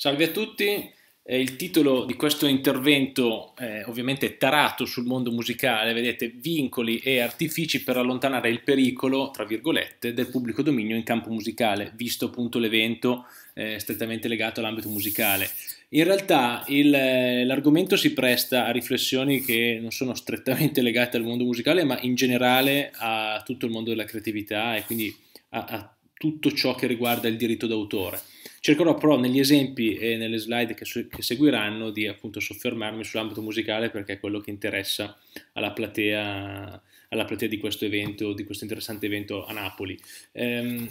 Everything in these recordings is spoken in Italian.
Salve a tutti, eh, il titolo di questo intervento è ovviamente tarato sul mondo musicale, vedete vincoli e artifici per allontanare il pericolo, tra virgolette, del pubblico dominio in campo musicale, visto appunto l'evento eh, strettamente legato all'ambito musicale. In realtà eh, l'argomento si presta a riflessioni che non sono strettamente legate al mondo musicale, ma in generale a tutto il mondo della creatività e quindi a, a tutto ciò che riguarda il diritto d'autore. Cercherò però negli esempi e nelle slide che, su, che seguiranno di appunto soffermarmi sull'ambito musicale perché è quello che interessa alla platea, alla platea di questo evento, di questo interessante evento a Napoli. Ehm,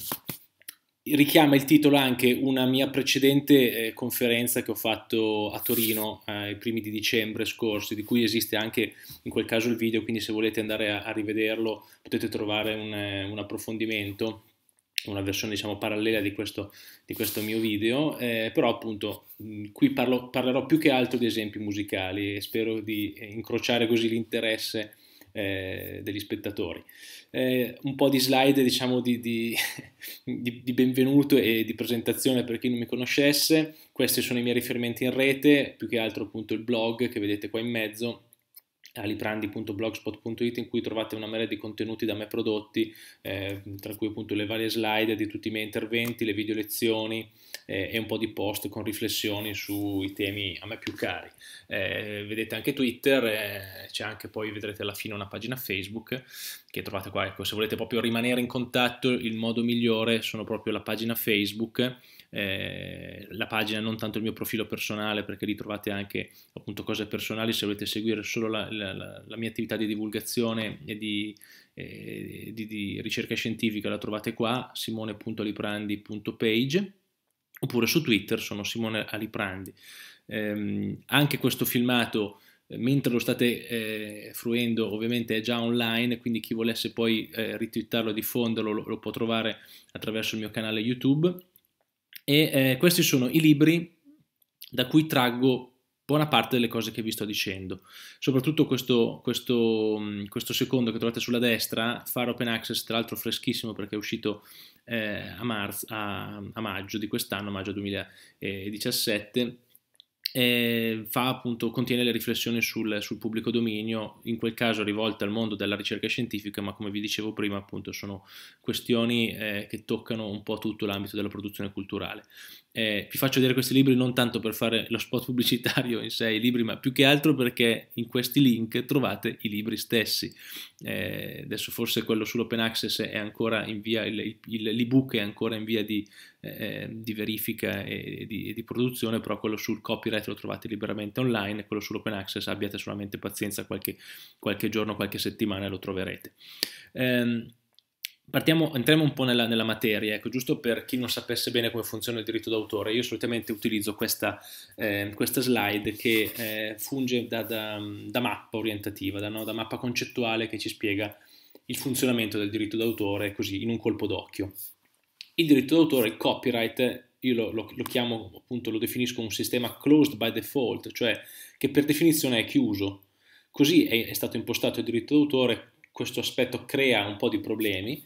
richiama il titolo anche una mia precedente eh, conferenza che ho fatto a Torino eh, i primi di dicembre scorsi, di cui esiste anche in quel caso il video, quindi se volete andare a, a rivederlo potete trovare un, eh, un approfondimento una versione diciamo parallela di questo, di questo mio video, eh, però appunto qui parlo, parlerò più che altro di esempi musicali e spero di eh, incrociare così l'interesse eh, degli spettatori. Eh, un po' di slide diciamo di, di, di, benvenuto e di presentazione per chi non mi conoscesse, questi sono i miei riferimenti in rete, più che altro appunto il blog che vedete qua in mezzo aliprandi.blogspot.it in cui trovate una marea di contenuti da me prodotti, eh, tra cui appunto le varie slide di tutti i miei interventi, le video lezioni eh, e un po' di post con riflessioni sui temi a me più cari. Eh, vedete anche Twitter, eh, c'è anche poi, vedrete alla fine, una pagina Facebook che trovate qua. Ecco, se volete proprio rimanere in contatto, il modo migliore sono proprio la pagina Facebook eh, la pagina, non tanto il mio profilo personale, perché lì trovate anche appunto cose personali se volete seguire solo la, la, la mia attività di divulgazione e di, eh, di, di ricerca scientifica, la trovate qua, simone.liprandi.page oppure su Twitter sono Simone Aliprandi. Eh, anche questo filmato, mentre lo state eh, fruendo, ovviamente è già online, quindi chi volesse poi eh, ritwittarlo, diffonderlo, lo, lo, può trovare attraverso il mio canale YouTube. E eh, questi sono i libri da cui traggo buona parte delle cose che vi sto dicendo. Soprattutto questo, questo, questo secondo che trovate sulla destra, Far Open Access, tra l'altro freschissimo perché è uscito eh, a, marzo, a, a maggio di quest'anno, maggio 2017, eh, fa appunto, contiene le riflessioni sul, sul, pubblico dominio, in quel caso rivolte al mondo della ricerca scientifica, ma come vi dicevo prima appunto sono questioni eh, che toccano un po' tutto l'ambito della produzione culturale eh, vi faccio vedere questi libri non tanto per fare lo spot pubblicitario in sé, i libri, ma più che altro perché in questi link trovate i libri stessi. Eh, adesso forse quello sull'open access è ancora in via, il, il, l'ebook è ancora in via di, eh, di verifica e di, di, produzione, però quello sul copyright lo trovate liberamente online, quello sull'open access abbiate solamente pazienza, qualche, qualche giorno, qualche settimana lo troverete. Eh, Partiamo, entriamo un po' nella, nella, materia, ecco, giusto per chi non sapesse bene come funziona il diritto d'autore, io solitamente utilizzo questa, eh, questa slide che eh, funge da, da, da, mappa orientativa, da, no? da, mappa concettuale che ci spiega il funzionamento del diritto d'autore così in un colpo d'occhio. Il diritto d'autore, il copyright, io lo, lo, lo chiamo appunto, lo definisco un sistema closed by default, cioè che per definizione è chiuso. Così è, è stato impostato il diritto d'autore, questo aspetto crea un po' di problemi,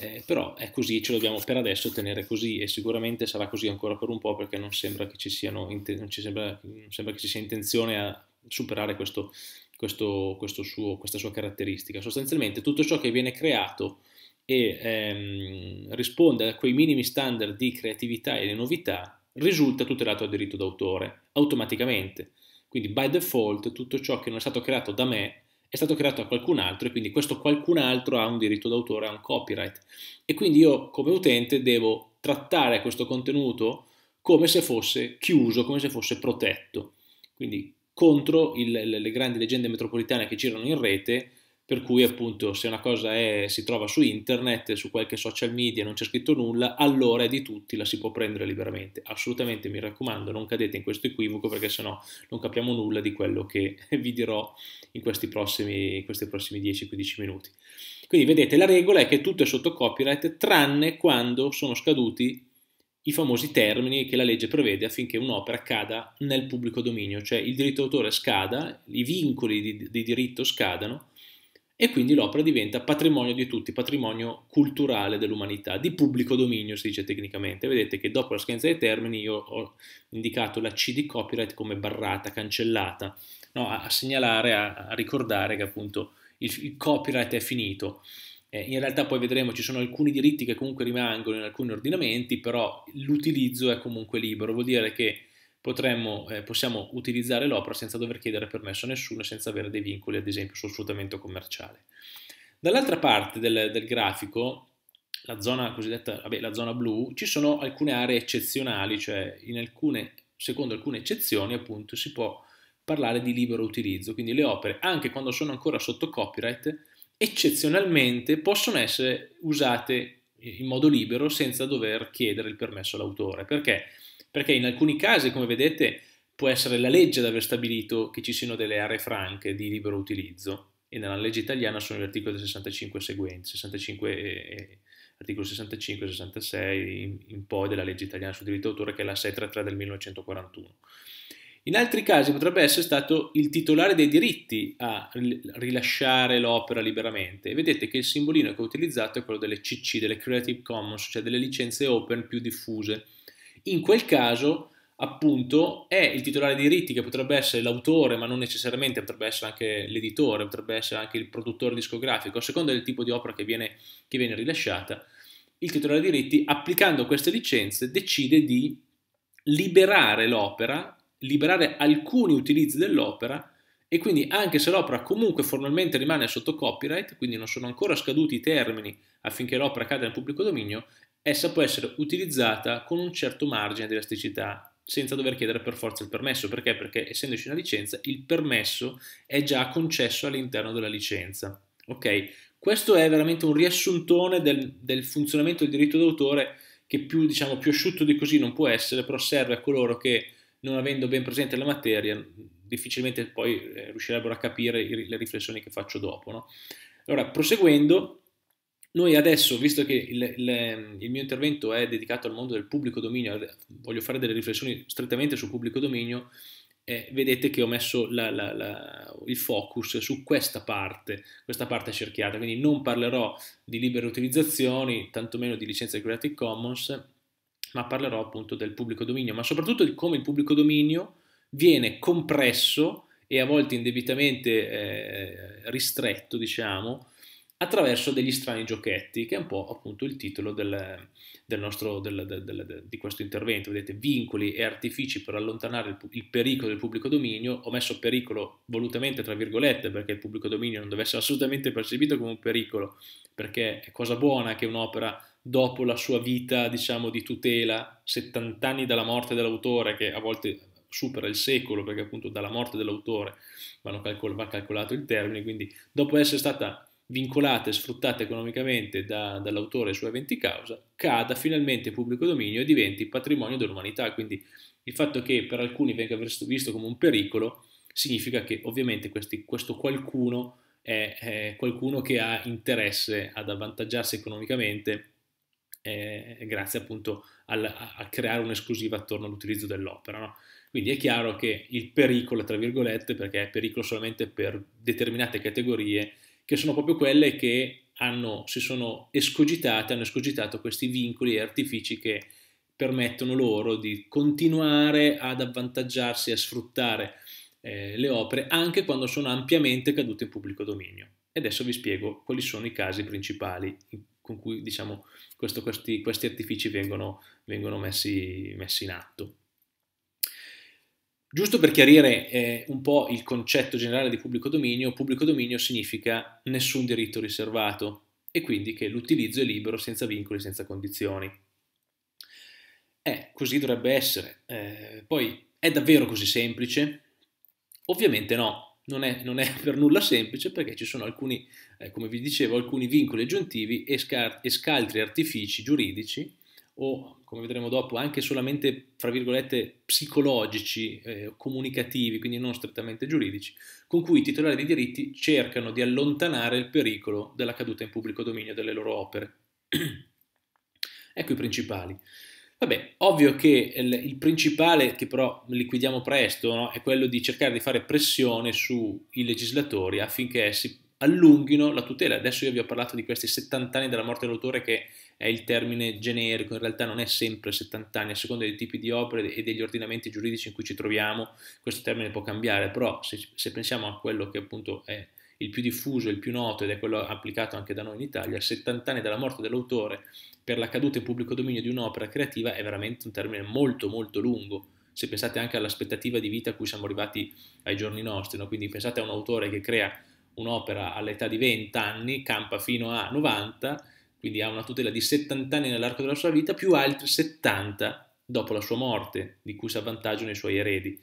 eh, però è così, ce lo dobbiamo per adesso tenere così e sicuramente sarà così ancora per un po' perché non sembra che ci, siano, non ci sembra, non sembra che ci sia intenzione a superare questo, questo, questo suo, questa sua caratteristica. Sostanzialmente tutto ciò che viene creato e ehm, risponde a quei minimi standard di creatività e di novità risulta tutelato a diritto d'autore automaticamente. Quindi by default tutto ciò che non è stato creato da me è stato creato da qualcun altro e quindi questo qualcun altro ha un diritto d'autore, ha un copyright. E quindi io come utente devo trattare questo contenuto come se fosse chiuso, come se fosse protetto. Quindi contro il, le, grandi leggende metropolitane che girano in rete per cui appunto se una cosa è, si trova su internet, su qualche social media, non c'è scritto nulla, allora è di tutti, la si può prendere liberamente. Assolutamente mi raccomando, non cadete in questo equivoco perché sennò non capiamo nulla di quello che vi dirò in questi prossimi, prossimi 10-15 minuti. Quindi vedete, la regola è che tutto è sotto copyright tranne quando sono scaduti i famosi termini che la legge prevede affinché un'opera cada nel pubblico dominio, cioè il diritto d'autore scada, i vincoli di, di diritto scadano e quindi l'opera diventa patrimonio di tutti, patrimonio culturale dell'umanità, di pubblico dominio si dice tecnicamente. Vedete che dopo la scadenza dei termini io ho indicato la C di copyright come barrata, cancellata, no? a, segnalare, a, a, ricordare che appunto il, il copyright è finito. Eh, in realtà poi vedremo ci sono alcuni diritti che comunque rimangono in alcuni ordinamenti, però l'utilizzo è comunque libero, vuol dire che potremmo, eh, possiamo utilizzare l'opera senza dover chiedere permesso a nessuno e senza avere dei vincoli, ad esempio, sul sfruttamento commerciale. Dall'altra parte del, del grafico la zona cosiddetta, vabbè, la zona blu, ci sono alcune aree eccezionali, cioè alcune, secondo alcune eccezioni appunto si può parlare di libero utilizzo, quindi le opere, anche quando sono ancora sotto copyright, eccezionalmente possono essere usate in modo libero senza dover chiedere il permesso all'autore, perché perché in alcuni casi, come vedete, può essere la legge ad aver stabilito che ci siano delle aree franche di libero utilizzo e nella legge italiana sono gli articoli 65 seguenti, 65 e, articolo 65 66 in, in poi della legge italiana sul diritto d'autore che è la 633 del 1941. In altri casi potrebbe essere stato il titolare dei diritti a rilasciare l'opera liberamente. E vedete che il simbolino che ho utilizzato è quello delle CC, delle Creative Commons, cioè delle licenze open più diffuse in quel caso, appunto, è il titolare di diritti che potrebbe essere l'autore, ma non necessariamente, potrebbe essere anche l'editore, potrebbe essere anche il produttore discografico, a seconda del tipo di opera che viene, che viene rilasciata. Il titolare di diritti, applicando queste licenze, decide di liberare l'opera, liberare alcuni utilizzi dell'opera e quindi anche se l'opera comunque formalmente rimane sotto copyright, quindi non sono ancora scaduti i termini affinché l'opera cada nel pubblico dominio, essa può essere utilizzata con un certo margine di elasticità senza dover chiedere per forza il permesso. Perché? Perché essendoci una licenza, il permesso è già concesso all'interno della licenza. Ok? Questo è veramente un riassuntone del, del funzionamento del diritto d'autore che più, diciamo, più asciutto di così non può essere, però serve a coloro che, non avendo ben presente la materia, difficilmente poi eh, riuscirebbero a capire le riflessioni che faccio dopo. No? Allora, proseguendo, noi adesso, visto che il, il, il, mio intervento è dedicato al mondo del pubblico dominio, voglio fare delle riflessioni strettamente sul pubblico dominio, eh, vedete che ho messo la, la, la, il focus su questa parte, questa parte cerchiata, quindi non parlerò di libere utilizzazioni, tantomeno di licenze Creative Commons, ma parlerò appunto del pubblico dominio, ma soprattutto di come il pubblico dominio viene compresso e a volte indebitamente eh, ristretto, diciamo, attraverso degli strani giochetti, che è un po' appunto il titolo del, del nostro, del, del, di questo intervento. Vedete, vincoli e artifici per allontanare il, il, pericolo del pubblico dominio. Ho messo pericolo volutamente tra virgolette perché il pubblico dominio non deve essere assolutamente percepito come un pericolo, perché è cosa buona che un'opera dopo la sua vita, diciamo, di tutela, 70 anni dalla morte dell'autore, che a volte supera il secolo, perché appunto dalla morte dell'autore calcol- va calcolato il termine, quindi dopo essere stata vincolata e sfruttata economicamente da, dall'autore e sue aventi causa, cada finalmente pubblico dominio e diventi patrimonio dell'umanità. Quindi il fatto che per alcuni venga visto come un pericolo significa che ovviamente questi, questo qualcuno è, è, qualcuno che ha interesse ad avvantaggiarsi economicamente eh, grazie appunto al, a creare un'esclusiva attorno all'utilizzo dell'opera. No? Quindi è chiaro che il pericolo, tra virgolette, perché è pericolo solamente per determinate categorie, che sono proprio quelle che hanno, si sono escogitate, hanno escogitato questi vincoli e artifici che permettono loro di continuare ad avvantaggiarsi e a sfruttare eh, le opere anche quando sono ampiamente cadute in pubblico dominio. E adesso vi spiego quali sono i casi principali con cui diciamo, questo, questi, questi, artifici vengono, vengono messi, messi in atto. Giusto per chiarire eh, un po' il concetto generale di pubblico dominio, pubblico dominio significa nessun diritto riservato e quindi che l'utilizzo è libero senza vincoli, senza condizioni. Eh, così dovrebbe essere. Eh, poi è davvero così semplice? Ovviamente no, non è, non è per nulla semplice perché ci sono alcuni, eh, come vi dicevo, alcuni vincoli aggiuntivi e, e scaltri artifici giuridici o come vedremo dopo anche solamente fra virgolette psicologici, eh, comunicativi, quindi non strettamente giuridici, con cui i titolari di diritti cercano di allontanare il pericolo della caduta in pubblico dominio delle loro opere. ecco i principali. Vabbè, ovvio che il, principale, che però liquidiamo presto, no, è quello di cercare di fare pressione sui legislatori affinché essi allunghino la tutela. Adesso io vi ho parlato di questi 70 anni della morte dell'autore che è il termine generico, in realtà non è sempre 70 anni, a seconda dei tipi di opere e degli ordinamenti giuridici in cui ci troviamo, questo termine può cambiare, però se, se pensiamo a quello che appunto è il più diffuso, il più noto ed è quello applicato anche da noi in Italia, 70 anni dalla morte dell'autore per la caduta in pubblico dominio di un'opera creativa è veramente un termine molto molto lungo, se pensate anche all'aspettativa di vita a cui siamo arrivati ai giorni nostri, no? quindi pensate a un autore che crea un'opera all'età di 20 anni, campa fino a 90 quindi ha una tutela di 70 anni nell'arco della sua vita, più altri 70 dopo la sua morte, di cui si avvantaggiano i suoi eredi.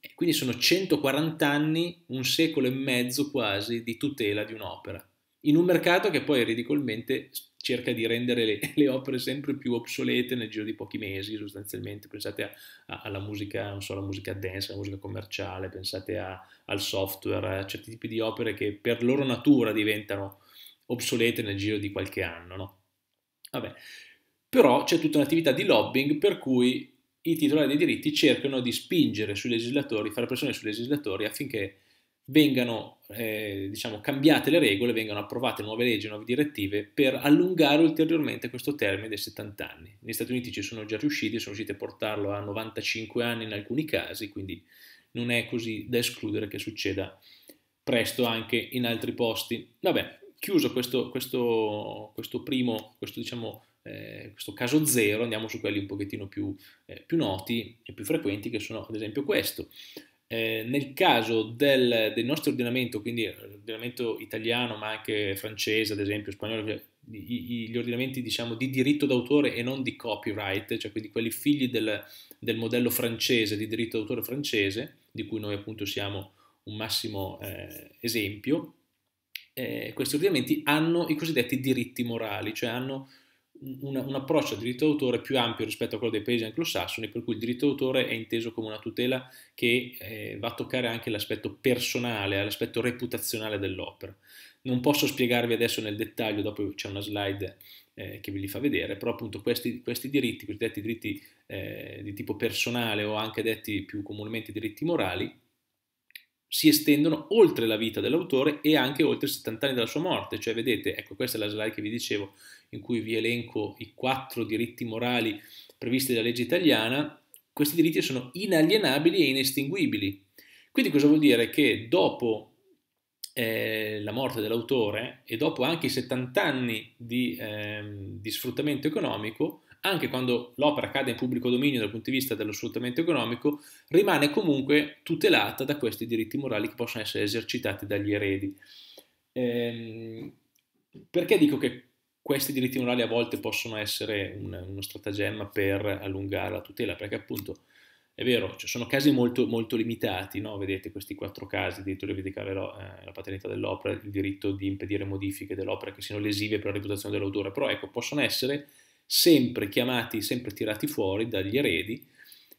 E quindi sono 140 anni, un secolo e mezzo quasi, di tutela di un'opera, in un mercato che poi ridicolmente cerca di rendere le, le, opere sempre più obsolete nel giro di pochi mesi, sostanzialmente. Pensate a, a, alla musica, so, alla musica dance, alla musica commerciale, pensate a, al software, a certi tipi di opere che per loro natura diventano obsolete nel giro di qualche anno, no? Vabbè. Però c'è tutta un'attività di lobbying per cui i titolari dei diritti cercano di spingere sui legislatori, fare pressione sui legislatori affinché vengano eh, diciamo, cambiate le regole, vengano approvate nuove leggi, nuove direttive per allungare ulteriormente questo termine dei 70 anni. Negli Stati Uniti ci sono già riusciti, sono riusciti a portarlo a 95 anni in alcuni casi, quindi non è così da escludere che succeda presto anche in altri posti. Vabbè, chiuso questo, questo, questo primo, questo, diciamo, eh, questo caso zero, andiamo su quelli un pochettino più, eh, più, noti e più frequenti, che sono ad esempio questo. Eh, nel caso del, del, nostro ordinamento, quindi eh, ordinamento italiano, ma anche francese, ad esempio, spagnolo, cioè, gli ordinamenti diciamo, di diritto d'autore e non di copyright, cioè quindi quelli figli del, del modello francese, di diritto d'autore francese, di cui noi appunto siamo un massimo eh, esempio, eh, questi ordinamenti hanno i cosiddetti diritti morali, cioè hanno una, un approccio al diritto d'autore più ampio rispetto a quello dei paesi anglosassoni, per cui il diritto d'autore è inteso come una tutela che eh, va a toccare anche l'aspetto personale, l'aspetto reputazionale dell'opera. Non posso spiegarvi adesso nel dettaglio, dopo c'è una slide eh, che ve li fa vedere, però appunto questi, questi diritti, cosiddetti diritti eh, di tipo personale o anche detti più comunemente diritti morali, si estendono oltre la vita dell'autore e anche oltre i 70 anni dalla sua morte, cioè vedete, ecco questa è la slide che vi dicevo in cui vi elenco i quattro diritti morali previsti dalla legge italiana, questi diritti sono inalienabili e inestinguibili. Quindi cosa vuol dire? Che dopo eh, la morte dell'autore e dopo anche i 70 anni di, eh, di sfruttamento economico, anche quando l'opera cade in pubblico dominio dal punto di vista dello sfruttamento economico, rimane comunque tutelata da questi diritti morali che possono essere esercitati dagli eredi. Ehm, perché dico che questi diritti morali a volte possono essere un, uno stratagemma per allungare la tutela? Perché appunto è vero, cioè sono casi molto, molto limitati, no? vedete questi quattro casi, il diritto di rivendicare eh, la paternità dell'opera, il diritto di impedire modifiche dell'opera che siano lesive per la reputazione dell'autore, però ecco, possono essere sempre chiamati, sempre tirati fuori dagli eredi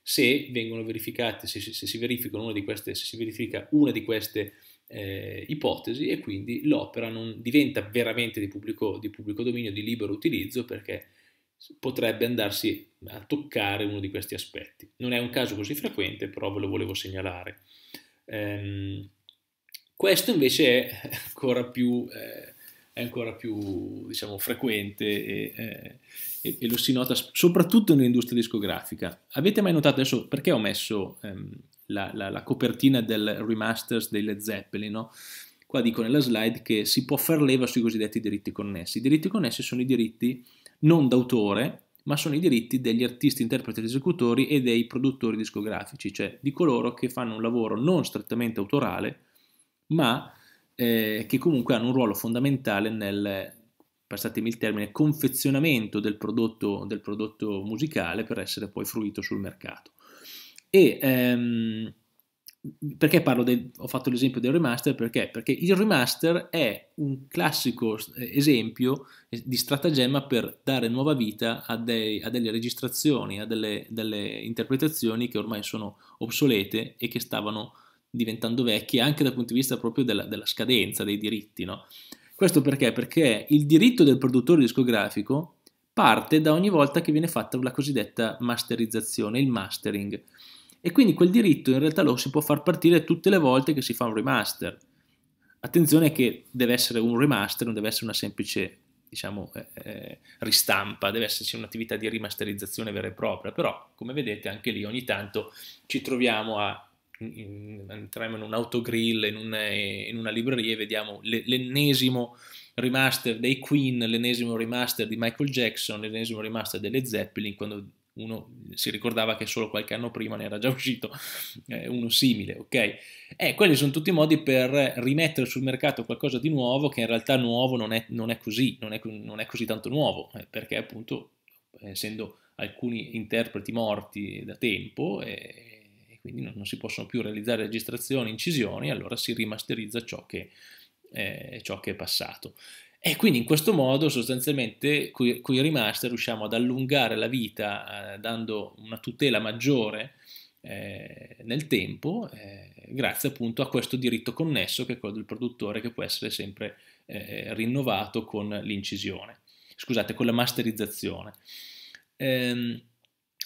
se vengono verificate, se, se, se si, verificano una di queste, se si verifica una di queste eh, ipotesi e quindi l'opera non diventa veramente di pubblico, di pubblico dominio, di libero utilizzo perché potrebbe andarsi a toccare uno di questi aspetti. Non è un caso così frequente, però ve lo volevo segnalare. Ehm, questo invece è ancora più eh, è ancora più diciamo, frequente e, eh, e, e, lo si nota soprattutto nell'industria discografica. Avete mai notato adesso perché ho messo ehm, la, la, la, copertina del remasters delle Zeppelin? No? Qua dico nella slide che si può far leva sui cosiddetti diritti connessi. I diritti connessi sono i diritti non d'autore, ma sono i diritti degli artisti, interpreti esecutori e dei produttori discografici, cioè di coloro che fanno un lavoro non strettamente autorale, ma eh, che comunque hanno un ruolo fondamentale nel, passatemi il termine, confezionamento del prodotto, del prodotto musicale per essere poi fruito sul mercato. E ehm, perché parlo del, ho fatto l'esempio del remaster? Perché? Perché il remaster è un classico eh, esempio di stratagemma per dare nuova vita a, dei, a delle registrazioni, a delle, delle, interpretazioni che ormai sono obsolete e che stavano diventando vecchi, anche dal punto di vista proprio della, della scadenza, dei diritti. No? Questo perché? Perché il diritto del produttore discografico parte da ogni volta che viene fatta la cosiddetta masterizzazione, il mastering. E quindi quel diritto in realtà lo si può far partire tutte le volte che si fa un remaster. Attenzione che deve essere un remaster, non deve essere una semplice diciamo, eh, eh ristampa, deve esserci un'attività di rimasterizzazione vera e propria, però come vedete anche lì ogni tanto ci troviamo a in, entriamo in un autogrill, in, un, eh, in una libreria e vediamo l'ennesimo remaster dei Queen, l'ennesimo remaster di Michael Jackson, l'ennesimo remaster delle Zeppelin, quando uno si ricordava che solo qualche anno prima ne era già uscito eh, uno simile, ok? E eh, quelli sono tutti modi per rimettere sul mercato qualcosa di nuovo che in realtà nuovo non è, non è così, non è, non è, così tanto nuovo, eh, perché appunto essendo alcuni interpreti morti da tempo eh, quindi non, non si possono più realizzare registrazioni, incisioni, allora si rimasterizza ciò che, eh, ciò che è passato. E quindi in questo modo sostanzialmente con i remaster riusciamo ad allungare la vita eh, dando una tutela maggiore eh, nel tempo eh, grazie appunto a questo diritto connesso che è quello del produttore che può essere sempre eh, rinnovato con l'incisione, scusate, con la masterizzazione. Ehm,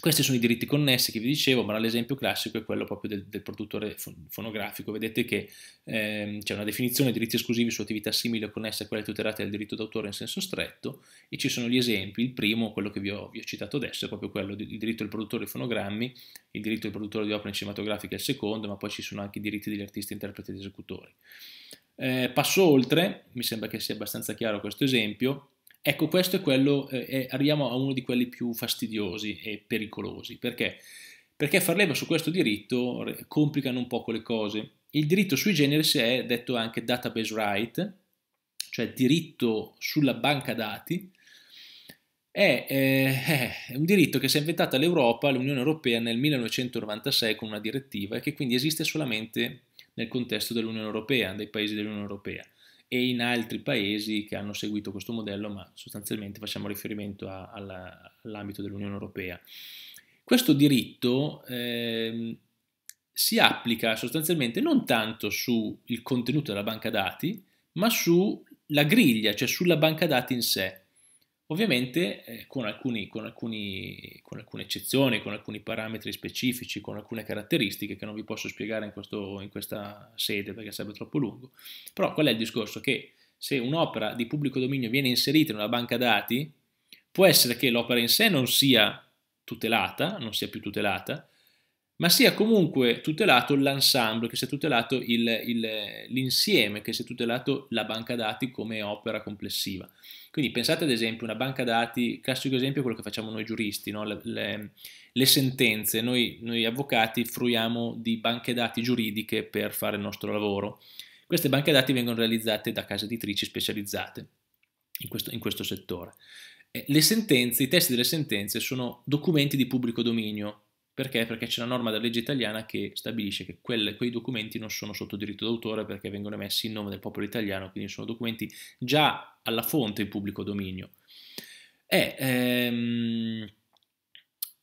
questi sono i diritti connessi che vi dicevo, ma l'esempio classico è quello proprio del, del produttore fonografico. Vedete che ehm, c'è una definizione di diritti esclusivi su attività simili o connesse a quelle tutelate dal diritto d'autore in senso stretto e ci sono gli esempi. Il primo, quello che vi ho, vi ho citato adesso, è proprio quello del diritto del produttore di fonogrammi, il diritto del produttore di opere cinematografiche è il secondo, ma poi ci sono anche i diritti degli artisti, interpreti ed esecutori. Eh, passo oltre, mi sembra che sia abbastanza chiaro questo esempio, Ecco, questo è quello, eh, arriviamo a uno di quelli più fastidiosi e pericolosi, perché? Perché far leva su questo diritto complicano un poco le cose. Il diritto sui generis è detto anche database right, cioè diritto sulla banca dati, è, eh, eh un diritto che si è inventato l'Europa, l'Unione Europea nel 1996 con una direttiva e che quindi esiste solamente nel contesto dell'Unione Europea, dei paesi dell'Unione Europea e in altri paesi che hanno seguito questo modello, ma sostanzialmente facciamo riferimento a, alla, all'ambito dell'Unione Europea. Questo diritto eh, si applica sostanzialmente non tanto sul contenuto della banca dati, ma sulla griglia, cioè sulla banca dati in sé. Ovviamente eh, con, alcuni, con, alcuni, con, alcune eccezioni, con alcuni parametri specifici, con alcune caratteristiche che non vi posso spiegare in, questo, in questa sede perché sarebbe troppo lungo, però qual è il discorso? Che se un'opera di pubblico dominio viene inserita in una banca dati, può essere che l'opera in sé non sia tutelata, non sia più tutelata, ma sia comunque tutelato l'ensemble, che sia tutelato l'insieme, che sia tutelato la banca dati come opera complessiva. Quindi pensate ad esempio una banca dati, classico esempio è quello che facciamo noi giuristi, no? le, le, le, sentenze, noi, noi avvocati fruiamo di banche dati giuridiche per fare il nostro lavoro. Queste banche dati vengono realizzate da case editrici specializzate in questo, in questo settore. Le sentenze, i testi delle sentenze sono documenti di pubblico dominio, perché? Perché c'è una norma della legge italiana che stabilisce che quel, quei documenti non sono sotto diritto d'autore perché vengono emessi in nome del popolo italiano, quindi sono documenti già alla fonte in pubblico dominio. E, ehm,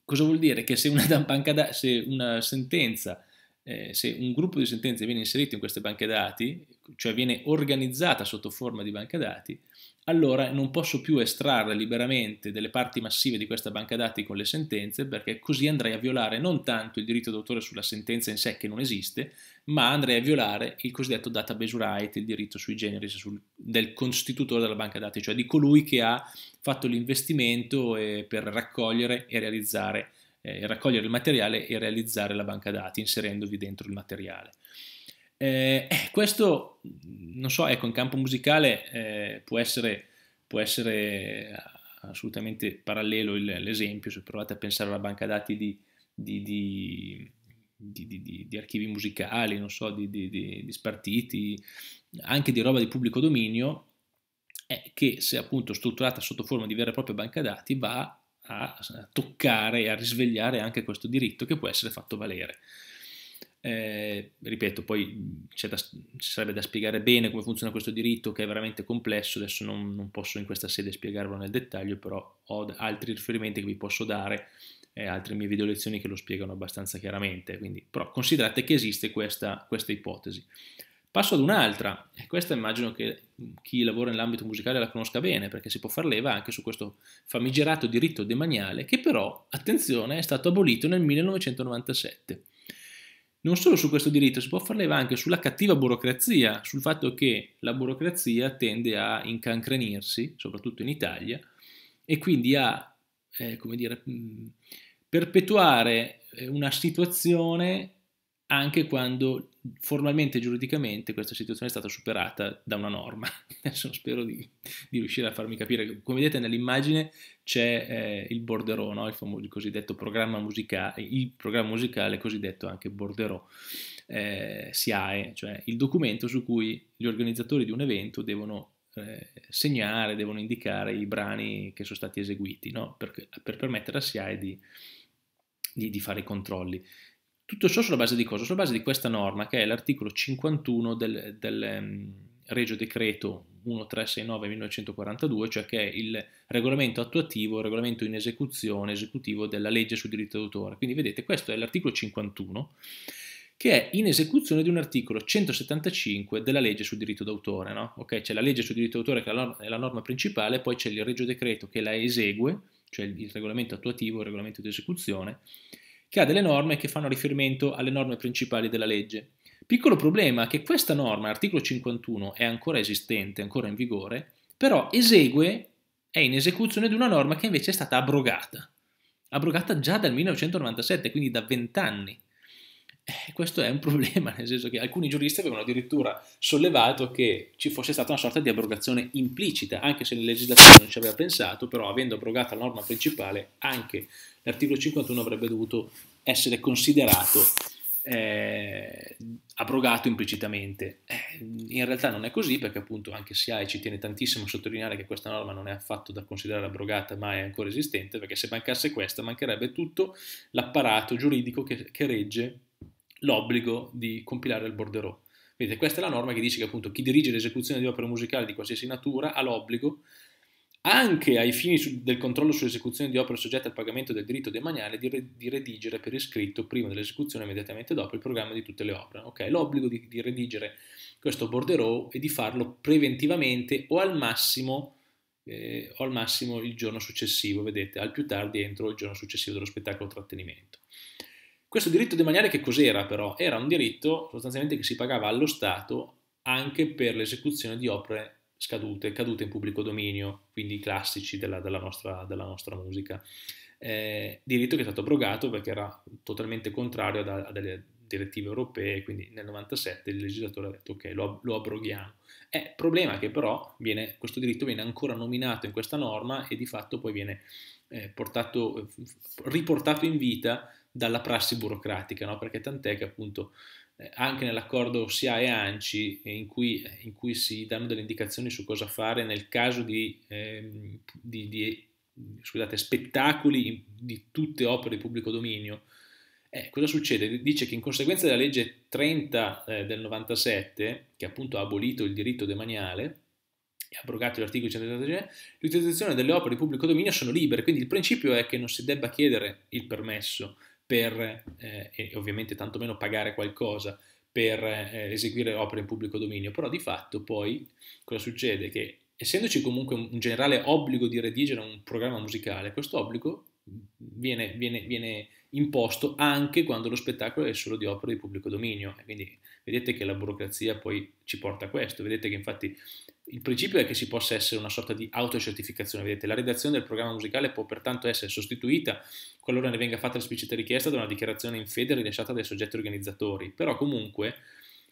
cosa vuol dire? Che se una, da- da- se una sentenza eh, se un gruppo di sentenze viene inserito in queste banche dati, cioè viene organizzata sotto forma di banca dati, allora non posso più estrarre liberamente delle parti massive di questa banca dati con le sentenze perché così andrei a violare non tanto il diritto d'autore sulla sentenza in sé che non esiste, ma andrei a violare il cosiddetto database right, il diritto sui generis sul, del costitutore della banca dati, cioè di colui che ha fatto l'investimento eh, per raccogliere e realizzare eh, raccogliere il materiale e realizzare la banca dati inserendovi dentro il materiale. Eh, eh questo, mm, non so, ecco, in campo musicale eh, può, essere, può, essere, eh, assolutamente parallelo l'esempio, se provate a pensare alla banca dati di, di, di di, di, di, archivi musicali, non so, di, di, spartiti, anche di roba di pubblico dominio, è eh, che se appunto strutturata sotto forma di vera e propria banca dati va a toccare e a risvegliare anche questo diritto che può essere fatto valere. Eh, ripeto, poi da, ci sarebbe da spiegare bene come funziona questo diritto che è veramente complesso, adesso non, non, posso in questa sede spiegarvelo nel dettaglio, però ho altri riferimenti che vi posso dare e altre mie video lezioni che lo spiegano abbastanza chiaramente, quindi, però considerate che esiste questa, questa ipotesi. Passo ad un'altra, e questa immagino che chi lavora nell'ambito musicale la conosca bene, perché si può far leva anche su questo famigerato diritto demaniale, che però, attenzione, è stato abolito nel 1997. Non solo su questo diritto, si può far leva anche sulla cattiva burocrazia, sul fatto che la burocrazia tende a incancrenirsi, soprattutto in Italia, e quindi a, eh, come dire, mm, perpetuare eh, una situazione anche quando formalmente e giuridicamente questa situazione è stata superata da una norma. Adesso spero di, di riuscire a farmi capire. Come vedete nell'immagine c'è eh, il bordero, no? il, famoso, il cosiddetto programma musicale, il programma musicale cosiddetto anche bordero, eh, SIAE, cioè il documento su cui gli organizzatori di un evento devono eh, segnare, devono indicare i brani che sono stati eseguiti no? per, per permettere a SIAE di, di, di fare i controlli. Tutto ciò sulla base di cosa? Sulla base di questa norma che è l'articolo 51 del, del um, Regio Decreto 1369-1942, cioè che è il regolamento attuativo, il regolamento in esecuzione, esecutivo della legge sul diritto d'autore. Quindi vedete, questo è l'articolo 51 che è in esecuzione di un articolo 175 della legge sul diritto d'autore. No? Okay, c'è la legge sul diritto d'autore che è la norma principale, poi c'è il Regio Decreto che la esegue, cioè il regolamento attuativo, il regolamento di esecuzione, che ha delle norme che fanno riferimento alle norme principali della legge. Piccolo problema è che questa norma, articolo 51, è ancora esistente, ancora in vigore, però esegue, è in esecuzione di una norma che invece è stata abrogata, abrogata già dal 1997, quindi da vent'anni. Eh, questo è un problema, nel senso che alcuni giuristi avevano addirittura sollevato che ci fosse stata una sorta di abrogazione implicita, anche se il legislatore non ci aveva pensato, però avendo abrogato la norma principale, anche l'articolo 51 avrebbe dovuto essere considerato eh, abrogato implicitamente. Eh, in realtà non è così perché appunto anche SIAE ci tiene tantissimo a sottolineare che questa norma non è affatto da considerare abrogata ma è ancora esistente perché se mancasse questa mancherebbe tutto l'apparato giuridico che, che regge l'obbligo di compilare il bordereau. Vedete, questa è la norma che dice che appunto chi dirige l'esecuzione di opere musicali di qualsiasi natura ha l'obbligo, anche ai fini del controllo sull'esecuzione di opere soggette al pagamento del diritto demaniale, di, re, di redigere per iscritto, prima dell'esecuzione e immediatamente dopo, il programma di tutte le opere. Okay? L'obbligo di, di, redigere questo bordereau e di farlo preventivamente o al, massimo, eh, o al massimo il giorno successivo, vedete, al più tardi entro il giorno successivo dello spettacolo trattenimento. Questo diritto demaniale che cos'era però? Era un diritto sostanzialmente che si pagava allo Stato anche per l'esecuzione di opere scadute, cadute in pubblico dominio, quindi classici della, della, nostra, della nostra, musica. Eh, diritto che è stato abrogato perché era totalmente contrario a, a delle direttive europee, quindi nel 97 il legislatore ha detto ok, lo, lo abroghiamo. Il eh, problema è che però viene, questo diritto viene ancora nominato in questa norma e di fatto poi viene eh, portato, eh, riportato in vita dalla prassi burocratica, no? perché tant'è che appunto eh, anche nell'accordo SIA e ANCI eh, in cui, eh, in cui, si danno delle indicazioni su cosa fare nel caso di, eh, di, di scusate, spettacoli di tutte opere di pubblico dominio, eh, cosa succede? Dice che in conseguenza della legge 30 eh, del 97, che appunto ha abolito il diritto demaniale, e abrogato l'articolo 133, l'utilizzazione delle opere di pubblico dominio sono libere, quindi il principio è che non si debba chiedere il permesso per, eh, e ovviamente tantomeno pagare qualcosa per eh, eseguire opere in pubblico dominio, però di fatto poi cosa succede? Che essendoci comunque un, generale obbligo di redigere un programma musicale, questo obbligo viene, viene, viene imposto anche quando lo spettacolo è solo di opere di pubblico dominio. quindi vedete che la burocrazia poi ci porta a questo, vedete che infatti il principio è che si possa essere una sorta di autocertificazione, vedete la redazione del programma musicale può pertanto essere sostituita qualora ne venga fatta esplicita richiesta da una dichiarazione in fede rilasciata dai soggetti organizzatori, però comunque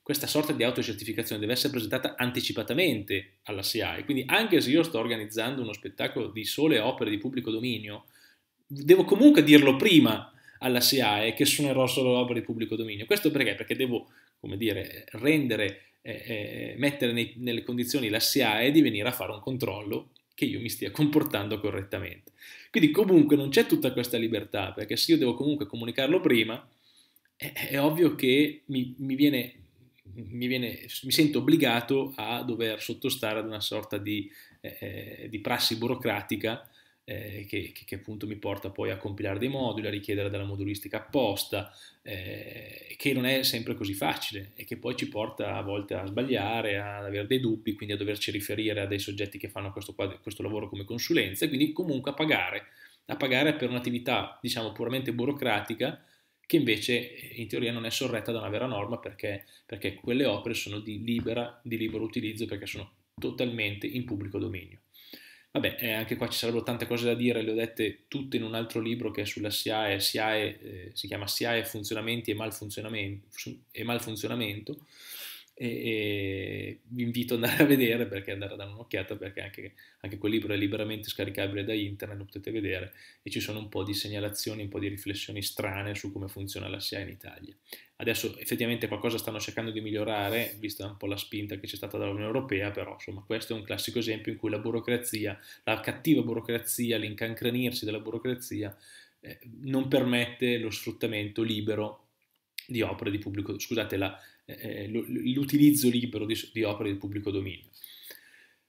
questa sorta di autocertificazione deve essere presentata anticipatamente alla SIAE, quindi anche se io sto organizzando uno spettacolo di sole opere di pubblico dominio, devo comunque dirlo prima alla SIAE che suonerò solo opere di pubblico dominio. Questo perché? Perché devo, come dire, rendere, eh, eh, mettere nei, nelle condizioni la SIAE di venire a fare un controllo che io mi stia comportando correttamente. Quindi comunque non c'è tutta questa libertà, perché se io devo comunque comunicarlo prima, è, è ovvio che mi, mi, viene, mi, viene, mi, sento obbligato a dover sottostare ad una sorta di, eh, eh di prassi burocratica eh, che, che, che, appunto mi porta poi a compilare dei moduli, a richiedere della modulistica apposta, eh, che non è sempre così facile e che poi ci porta a volte a sbagliare, ad avere dei dubbi, quindi a doverci riferire a dei soggetti che fanno questo, questo lavoro come consulenza e quindi comunque a pagare, a pagare per un'attività diciamo puramente burocratica che invece eh, in teoria non è sorretta da una vera norma perché, perché quelle opere sono di, libera, di libero utilizzo perché sono totalmente in pubblico dominio. Vabbè, eh, anche qua ci sarebbero tante cose da dire, le ho dette tutte in un altro libro che è sulla SIAE, SIAE eh, si chiama SIAE funzionamenti e malfunzionamento, e malfunzionamento e, e, vi invito ad andare a vedere perché andare a dare un'occhiata perché anche, anche, quel libro è liberamente scaricabile da internet, lo potete vedere e ci sono un po' di segnalazioni, un po' di riflessioni strane su come funziona la SIA in Italia. Adesso effettivamente qualcosa stanno cercando di migliorare, vista un po' la spinta che c'è stata dall'Unione Europea, però insomma questo è un classico esempio in cui la burocrazia, la cattiva burocrazia, l'incancrenirsi della burocrazia eh, non permette lo sfruttamento libero di opere di pubblico, scusate la eh, eh l'utilizzo libero di, di, opere del pubblico dominio.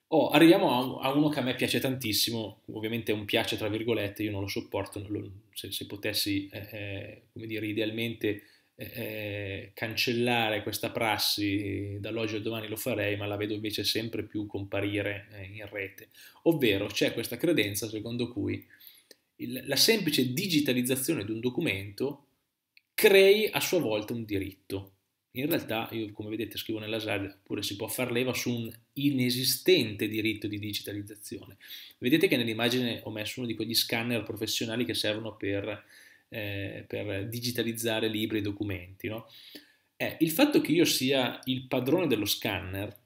Oh, arriviamo a, a, uno che a me piace tantissimo, ovviamente è un piace tra virgolette, io non lo sopporto, lo, se, se, potessi, eh, eh come dire, idealmente eh, eh, cancellare questa prassi dall'oggi al domani lo farei, ma la vedo invece sempre più comparire eh, in rete. Ovvero c'è questa credenza secondo cui il, la semplice digitalizzazione di un documento crei a sua volta un diritto. In realtà, io come vedete scrivo nella slide, pure si può far leva su un inesistente diritto di digitalizzazione. Vedete che nell'immagine ho messo uno di quegli scanner professionali che servono per, eh, per digitalizzare libri e documenti. No? Eh, il fatto che io sia il padrone dello scanner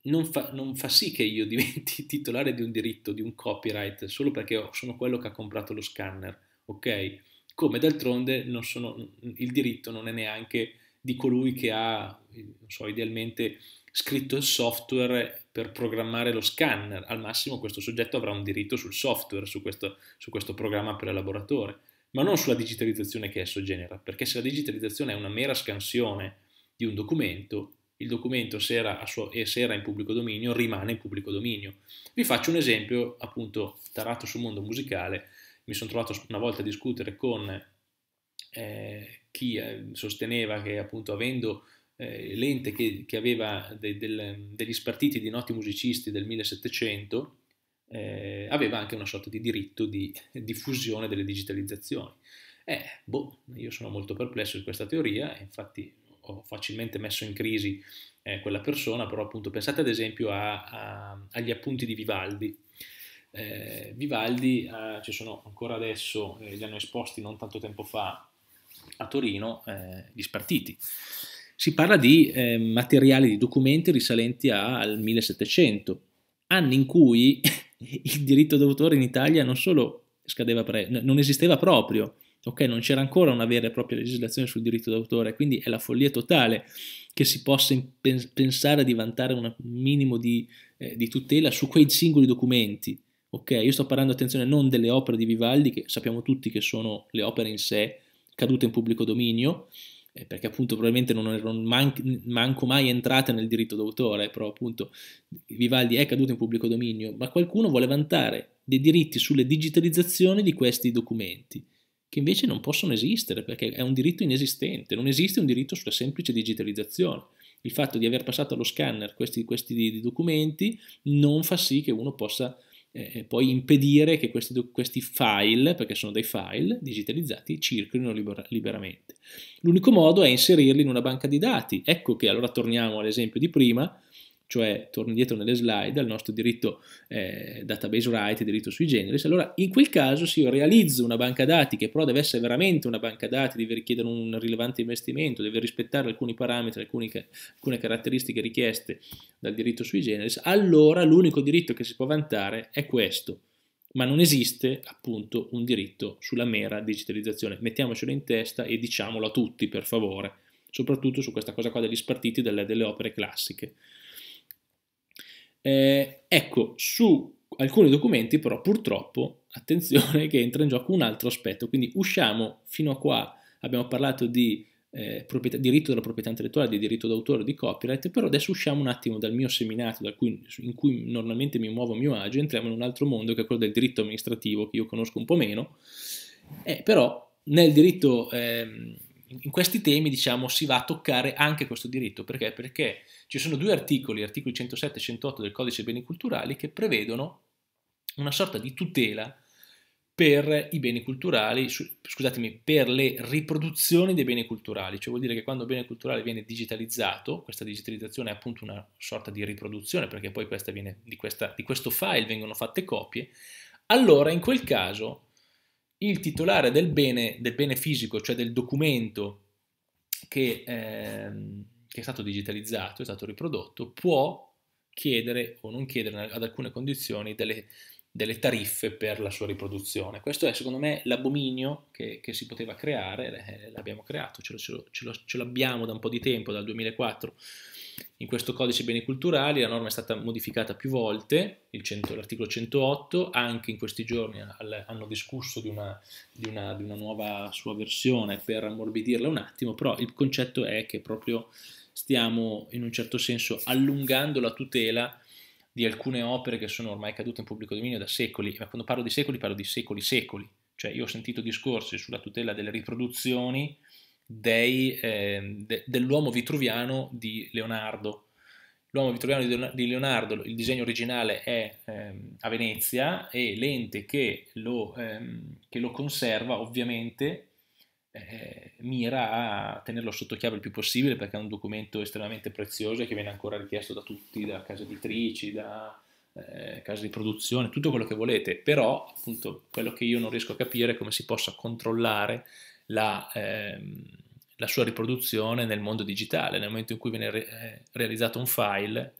non fa, non fa, sì che io diventi titolare di un diritto, di un copyright, solo perché sono quello che ha comprato lo scanner, ok? Come d'altronde il diritto non è neanche di colui che ha, so, idealmente scritto il software per programmare lo scanner. Al massimo questo soggetto avrà un diritto sul software, su questo, su questo programma per elaboratore, ma non sulla digitalizzazione che esso genera, perché se la digitalizzazione è una mera scansione di un documento, il documento se era, suo, se era, in pubblico dominio rimane in pubblico dominio. Vi faccio un esempio appunto tarato sul mondo musicale, mi sono trovato una volta a discutere con eh, chi eh, sosteneva che appunto avendo eh, l'ente che, che aveva de, del, degli spartiti di noti musicisti del 1700 eh, aveva anche una sorta di diritto di diffusione delle digitalizzazioni. Eh, boh, io sono molto perplesso di questa teoria, infatti ho facilmente messo in crisi eh, quella persona, però appunto pensate ad esempio a, a, agli appunti di Vivaldi. Eh, Vivaldi eh, ci sono ancora adesso, eh, li hanno esposti non tanto tempo fa a Torino eh, gli spartiti. Si parla di eh, materiali, di documenti risalenti a, al 1700, anni in cui il diritto d'autore in Italia non solo scadeva pre- non esisteva proprio, ok? Non c'era ancora una vera e propria legislazione sul diritto d'autore, quindi è la follia totale che si possa pensare di vantare un minimo di, eh, di tutela su quei singoli documenti. Ok, io sto parlando, attenzione, non delle opere di Vivaldi, che sappiamo tutti che sono le opere in sé, cadute in pubblico dominio, eh, perché appunto probabilmente non erano man- manco mai entrate nel diritto d'autore, però appunto Vivaldi è caduto in pubblico dominio, ma qualcuno vuole vantare dei diritti sulle digitalizzazioni di questi documenti, che invece non possono esistere perché è un diritto inesistente, non esiste un diritto sulla semplice digitalizzazione. Il fatto di aver passato allo scanner questi, questi documenti non fa sì che uno possa eh, poi impedire che questi, questi, file, perché sono dei file digitalizzati, circolino libera liberamente. L'unico modo è inserirli in una banca di dati. Ecco che allora torniamo all'esempio di prima, cioè torno indietro nelle slide, al nostro diritto eh, database right, diritto sui generis, allora in quel caso se io realizzo una banca dati che però deve essere veramente una banca dati, deve richiedere un rilevante investimento, deve rispettare alcuni parametri, alcuni, alcune caratteristiche richieste dal diritto sui generis, allora l'unico diritto che si può vantare è questo, ma non esiste appunto un diritto sulla mera digitalizzazione. Mettiamocelo in testa e diciamolo a tutti per favore, soprattutto su questa cosa qua degli spartiti delle, delle opere classiche. Eh, ecco, su alcuni documenti però purtroppo, attenzione che entra in gioco un altro aspetto, quindi usciamo fino a qua, abbiamo parlato di eh, proprietà, diritto della proprietà intellettuale, di diritto d'autore, di copyright, però adesso usciamo un attimo dal mio seminato dal cui, in cui normalmente mi muovo a mio agio, entriamo in un altro mondo che è quello del diritto amministrativo, che io conosco un po' meno, eh, però nel diritto... Eh, in questi temi diciamo, si va a toccare anche questo diritto, perché? Perché ci sono due articoli, articoli 107 e 108 del codice dei beni culturali, che prevedono una sorta di tutela per i beni culturali, scusatemi, per le riproduzioni dei beni culturali, cioè vuol dire che quando il bene culturale viene digitalizzato, questa digitalizzazione è appunto una sorta di riproduzione, perché poi questa viene, di, questa, di questo file vengono fatte copie, allora in quel caso il titolare del bene, del bene fisico, cioè del documento che, ehm, che, è stato digitalizzato, è stato riprodotto, può chiedere o non chiedere ad alcune condizioni delle, delle tariffe per la sua riproduzione. Questo è secondo me l'abominio che, che si poteva creare, eh, l'abbiamo creato, ce, lo, ce, lo, ce l'abbiamo da un po' di tempo, dal 2004 in questo codice beni culturali la norma è stata modificata più volte, l'articolo 108, anche in questi giorni hanno discusso di una, di, una, di una, nuova sua versione per ammorbidirla un attimo, però il concetto è che proprio stiamo in un certo senso allungando la tutela di alcune opere che sono ormai cadute in pubblico dominio da secoli, ma quando parlo di secoli parlo di secoli secoli, cioè io ho sentito discorsi sulla tutela delle riproduzioni, dei, eh, de, dell'uomo vitruviano di Leonardo. L'uomo vitruviano di Leonardo, il disegno originale è ehm, a Venezia e l'ente che lo, ehm, che lo conserva ovviamente eh, mira a tenerlo sotto chiave il più possibile perché è un documento estremamente prezioso e che viene ancora richiesto da tutti, da case editrici, da eh, case di produzione, tutto quello che volete, però appunto quello che io non riesco a capire è come si possa controllare la... Ehm, la sua riproduzione nel mondo digitale. Nel momento in cui viene re- eh, realizzato un file,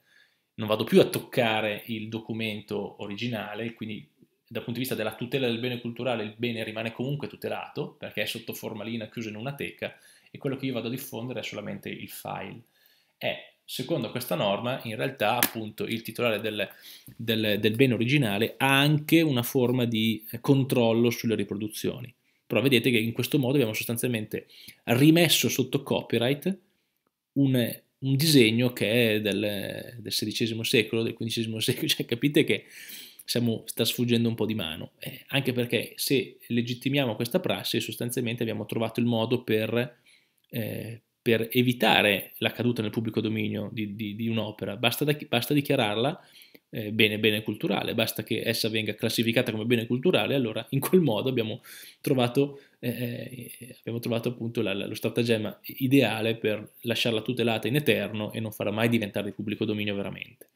non vado più a toccare il documento originale, quindi dal punto di vista della tutela del bene culturale il bene rimane comunque tutelato perché è sotto formalina chiuso in una teca e quello che io vado a diffondere è solamente il file. E secondo questa norma in realtà appunto il titolare del, del, del bene originale ha anche una forma di eh, controllo sulle riproduzioni però vedete che in questo modo abbiamo sostanzialmente rimesso sotto copyright un, un disegno che è del, del, XVI secolo, del XV secolo, cioè capite che siamo, sta sfuggendo un po' di mano, eh, anche perché se legittimiamo questa prassi sostanzialmente abbiamo trovato il modo per eh, per evitare la caduta nel pubblico dominio di, di, di un'opera, basta, da, basta dichiararla eh, bene, bene culturale, basta che essa venga classificata come bene culturale, allora in quel modo abbiamo trovato, eh, eh abbiamo trovato appunto la, la, lo stratagemma ideale per lasciarla tutelata in eterno e non farla mai diventare di pubblico dominio veramente.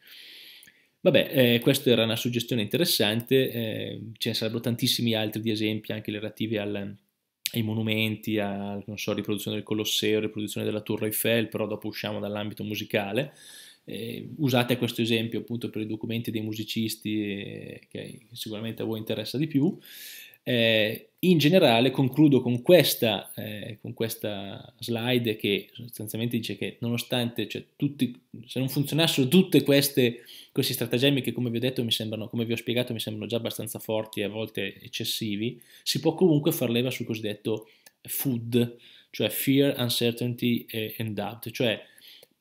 Vabbè, eh, questa era una suggestione interessante, eh, ce ne sarebbero tantissimi altri di esempi anche relativi al, ai monumenti, a so, riproduzione del Colosseo, riproduzione della Torre Eiffel, però dopo usciamo dall'ambito musicale. Eh, usate questo esempio appunto per i documenti dei musicisti eh, che sicuramente a voi interessa di più. Eh, in generale concludo con questa, eh, con questa, slide che sostanzialmente dice che nonostante cioè, tutti, se non funzionassero tutti questi stratagemmi che come vi ho detto mi sembrano, come vi ho spiegato mi sembrano già abbastanza forti e a volte eccessivi, si può comunque far leva sul cosiddetto food, cioè fear, uncertainty and doubt, cioè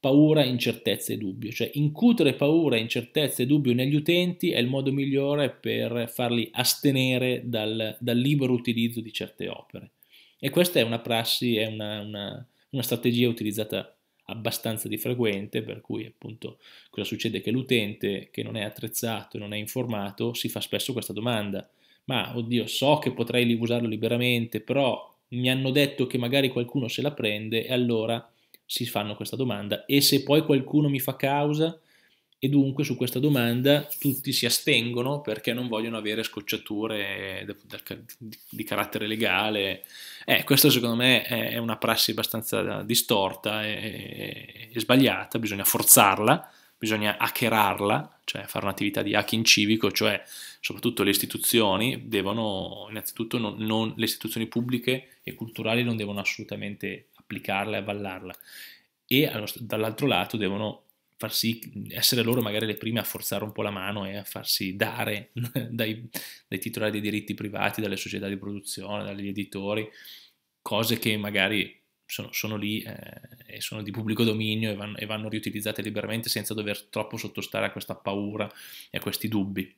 paura, incertezza e dubbio. Cioè incutere paura, incertezza e dubbio negli utenti è il modo migliore per farli astenere dal, dal libero utilizzo di certe opere. E questa è una prassi, è una, una, una strategia utilizzata abbastanza di frequente, per cui appunto cosa succede? Che l'utente che non è attrezzato, non è informato, si fa spesso questa domanda, ma oddio so che potrei usarlo liberamente, però mi hanno detto che magari qualcuno se la prende e allora si fanno questa domanda e se poi qualcuno mi fa causa e dunque su questa domanda tutti si astengono perché non vogliono avere scocciature di carattere legale. Eh, questa secondo me è una prassi abbastanza eh, distorta e, sbagliata, bisogna forzarla, bisogna hackerarla, cioè fare un'attività di hacking civico, cioè soprattutto le istituzioni devono, innanzitutto non, non, le istituzioni pubbliche e culturali non devono assolutamente applicarla e avvallarla e dall'altro lato devono far sì, essere loro magari le prime a forzare un po' la mano e a farsi dare dai, dai titolari dei diritti privati, dalle società di produzione, dagli editori, cose che magari sono, sono lì eh, e sono di pubblico dominio e vanno, e vanno riutilizzate liberamente senza dover troppo sottostare a questa paura e a questi dubbi.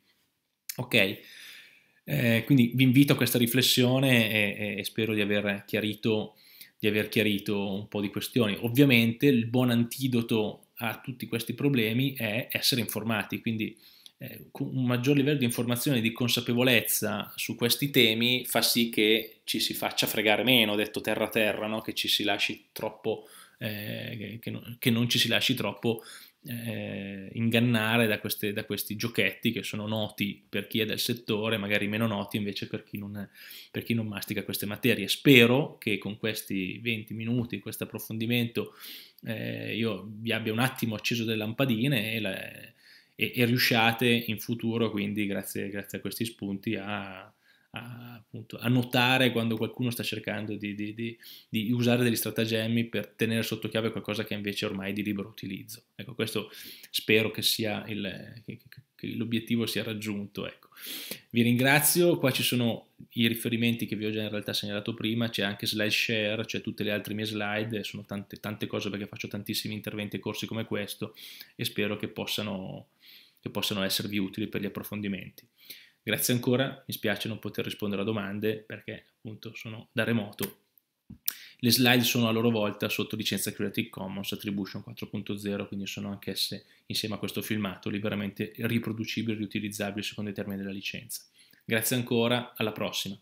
Ok, eh, quindi vi invito a questa riflessione e, e spero di aver chiarito di aver chiarito un po' di questioni. Ovviamente il buon antidoto a tutti questi problemi è essere informati, quindi eh, un maggior livello di informazione e di consapevolezza su questi temi fa sì che ci si faccia fregare meno, detto terra terra, no? che ci si lasci troppo, eh, che, non, che non ci si lasci troppo eh, ingannare da, queste, da, questi giochetti che sono noti per chi è del settore, magari meno noti invece per chi non, per chi non mastica queste materie. Spero che con questi 20 minuti, questo approfondimento, eh, io vi abbia un attimo acceso delle lampadine e, la, e, e riusciate in futuro, quindi grazie, grazie a questi spunti, a a, appunto, a notare quando qualcuno sta cercando di, di, di, di, usare degli stratagemmi per tenere sotto chiave qualcosa che invece ormai è di libero utilizzo. Ecco, questo spero che sia il, che, che, l'obiettivo sia raggiunto. Ecco. Vi ringrazio, qua ci sono i riferimenti che vi ho già in realtà segnalato prima, c'è anche slide share, c'è tutte le altre mie slide, sono tante, tante cose perché faccio tantissimi interventi e corsi come questo e spero che possano, che possano esservi utili per gli approfondimenti. Grazie ancora, mi spiace non poter rispondere a domande perché appunto sono da remoto. Le slide sono a loro volta sotto licenza Creative Commons Attribution 4.0, quindi sono anch'esse insieme a questo filmato liberamente riproducibili e riutilizzabili secondo i termini della licenza. Grazie ancora, alla prossima.